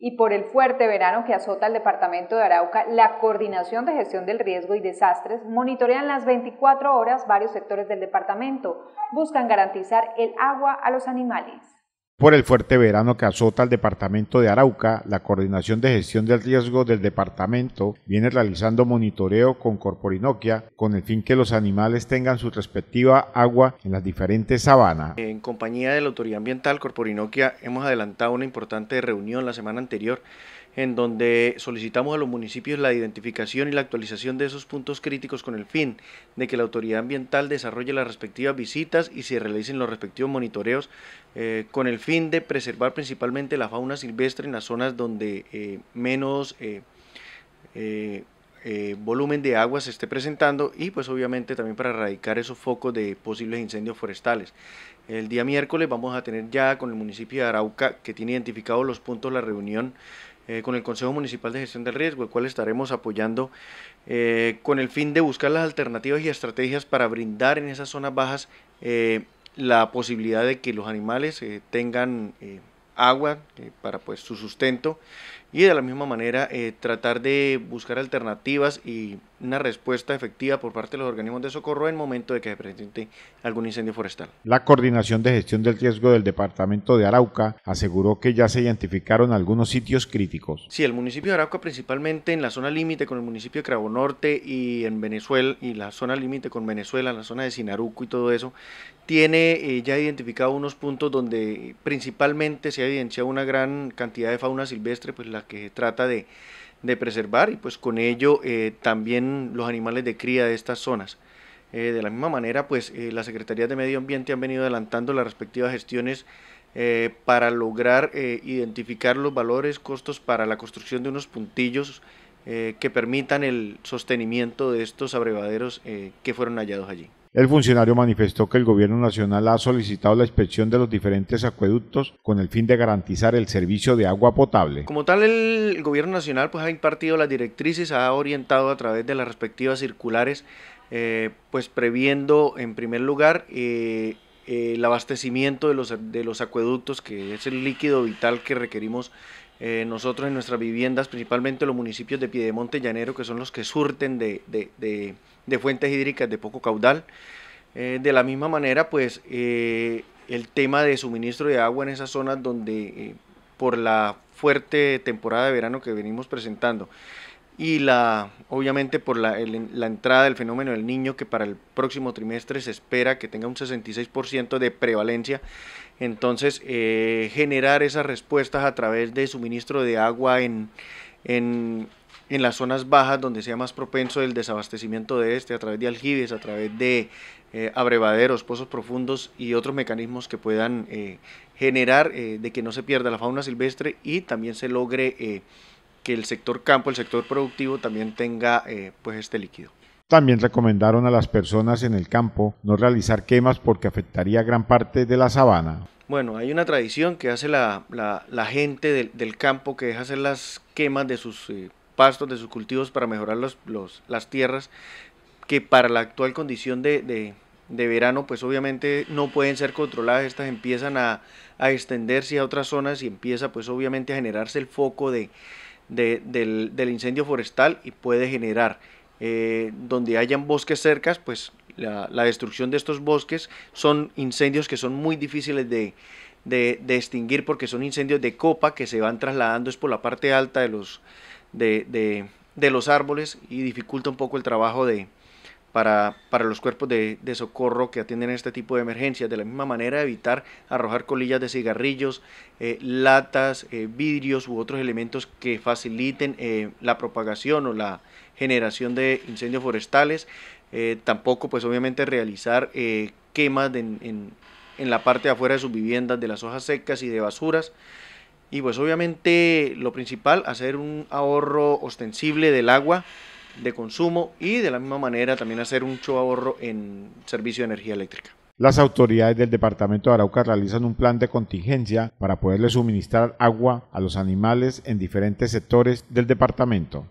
y por el fuerte verano que azota el departamento de Arauca, la Coordinación de Gestión del Riesgo y Desastres monitorean las 24 horas varios sectores del departamento, buscan garantizar el agua a los animales por el fuerte verano que azota el departamento de Arauca, la Coordinación de Gestión del Riesgo del departamento viene realizando monitoreo con Corporinoquia con el fin que los animales tengan su respectiva agua en las diferentes sabanas. En compañía de la Autoridad Ambiental Corporinoquia hemos adelantado una importante reunión la semana anterior en donde solicitamos a los municipios la identificación y la actualización de esos puntos críticos con el fin de que la autoridad ambiental desarrolle las respectivas visitas y se realicen los respectivos monitoreos eh, con el fin de preservar principalmente la fauna silvestre en las zonas donde eh, menos eh, volumen de agua se esté presentando y pues obviamente también para erradicar esos focos de posibles incendios forestales. El día miércoles vamos a tener ya con el municipio de Arauca, que tiene identificados los puntos, la reunión eh, con el Consejo Municipal de Gestión del Riesgo, el cual estaremos apoyando eh, con el fin de buscar las alternativas y estrategias para brindar en esas zonas bajas eh, la posibilidad de que los animales tengan agua para pues, su sustento y de la misma manera eh, tratar de buscar alternativas y una respuesta efectiva por parte de los organismos de socorro en momento de que se presente algún incendio forestal. La Coordinación de Gestión del Riesgo del Departamento de Arauca aseguró que ya se identificaron algunos sitios críticos. Sí, el municipio de Arauca principalmente en la zona límite con el municipio de Cravo Norte y en Venezuela y la zona límite con Venezuela, la zona de Sinaruco y todo eso, tiene eh, ya identificado unos puntos donde principalmente se ha evidenciado una gran cantidad de fauna silvestre, pues la que se trata de, preservar y pues con ello eh, también los animales de cría de estas zonas. Eh, de la misma manera, pues eh, las Secretarías de Medio Ambiente han venido adelantando las respectivas gestiones para lograr identificar los valores, costos para la construcción de unos puntillos que permitan el sostenimiento de estos abrevaderos que fueron hallados allí. El funcionario manifestó que el Gobierno Nacional ha solicitado la inspección de los diferentes acueductos con el fin de garantizar el servicio de agua potable. Como tal, el Gobierno Nacional pues, ha impartido las directrices, ha orientado a través de las respectivas circulares, eh, pues previendo en primer lugar eh, eh, el abastecimiento de los, de los acueductos, que es el líquido vital que requerimos eh, nosotros en nuestras viviendas, principalmente los municipios de Piedemonte y Llanero, que son los que surten de, fuentes hídricas de poco caudal. Eh, de la misma manera, pues el tema de suministro de agua en esas zonas donde, por la fuerte temporada de verano que venimos presentando, y la obviamente por la, entrada del fenómeno del niño que para el próximo trimestre se espera que tenga un 66% de prevalencia. Entonces, eh, generar esas respuestas a través de suministro de agua en, en, las zonas bajas donde sea más propenso el desabastecimiento de este, a través de aljibes, a través de eh, abrevaderos, pozos profundos y otros mecanismos que puedan eh, generar de que no se pierda la fauna silvestre y también se logre que el sector campo, el sector productivo también tenga eh, pues este líquido. También recomendaron a las personas en el campo no realizar quemas porque afectaría gran parte de la sabana. Bueno, hay una tradición que hace la, la, gente del, campo que deja hacer las quemas de sus eh, pastos, de sus cultivos para mejorar las tierras, que para la actual condición de, verano, pues obviamente no pueden ser controladas, estas empiezan a, a extenderse a otras zonas y empieza pues obviamente a generarse el foco de, del, incendio forestal y puede generar eh, donde hayan bosques cercas, pues la, destrucción de estos bosques son incendios que son muy difíciles de, extinguir porque son incendios de copa que se van trasladando es por la parte alta de los, de los árboles y dificulta un poco el trabajo de, para, los cuerpos de, socorro que atienden este tipo de emergencias. De la misma manera, evitar arrojar colillas de cigarrillos, eh, latas, eh, vidrios u otros elementos que faciliten eh, la propagación o la generación de incendios forestales. tampoco, pues obviamente, realizar quemas en, en la parte de afuera de sus viviendas de las hojas secas y de basuras. Y pues obviamente lo principal, hacer un ahorro ostensible del agua, de consumo y de la misma manera también hacer un mucho ahorro en servicio de energía eléctrica. Las autoridades del departamento de Arauca realizan un plan de contingencia para poderle suministrar agua a los animales en diferentes sectores del departamento.